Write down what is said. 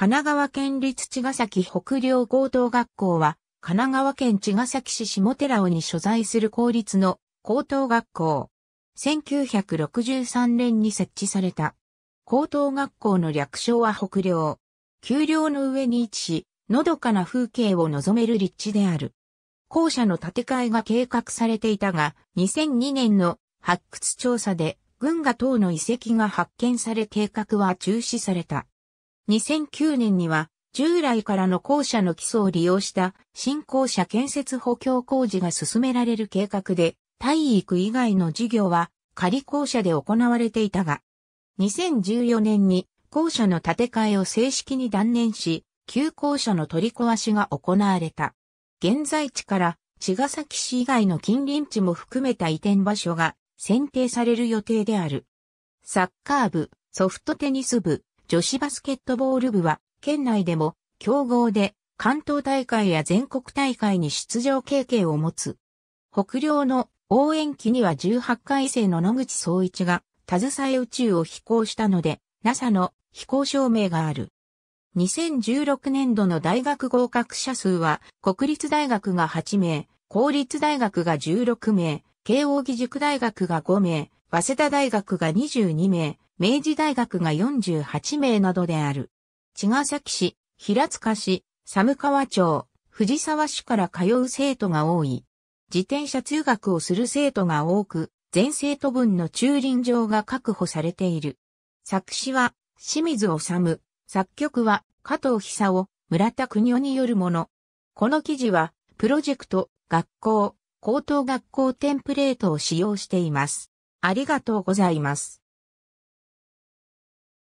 神奈川県立茅ヶ崎北陵高等学校は、神奈川県茅ヶ崎市下寺尾に所在する公立の高等学校。1963年に設置された。高等学校の略称は北陵。丘陵の上に位置し、のどかな風景を望める立地である。校舎の建て替えが計画されていたが、2002年の発掘調査で、軍が等の遺跡が発見され計画は中止された。2009年には、従来からの校舎の基礎を利用した新校舎建設補強工事が進められる計画で、体育以外の授業は仮校舎で行われていたが、2014年に校舎の建て替えを正式に断念し、旧校舎の取り壊しが行われた。現在地から茅ヶ崎市以外の近隣地も含めた移転場所が選定される予定である。サッカー部、ソフトテニス部、女子バスケットボール部は、県内でも、強豪で、関東大会や全国大会に出場経験を持つ。北陵の応援機には18回生の野口聡一が、携え宇宙を飛行したので、NASA の飛行証明がある。2016年度の大学合格者数は、国立大学が8名、公立大学が16名、慶應義塾大学が5名、早稲田大学が22名、明治大学が48名などである。茅ヶ崎市、平塚市、寒川町、藤沢市から通う生徒が多い。自転車通学をする生徒が多く、全生徒分の駐輪場が確保されている。作詞は、清水治、作曲は、加藤久夫、村田邦夫によるもの。この記事は、プロジェクト、学校、高等学校テンプレートを使用しています。ありがとうございます。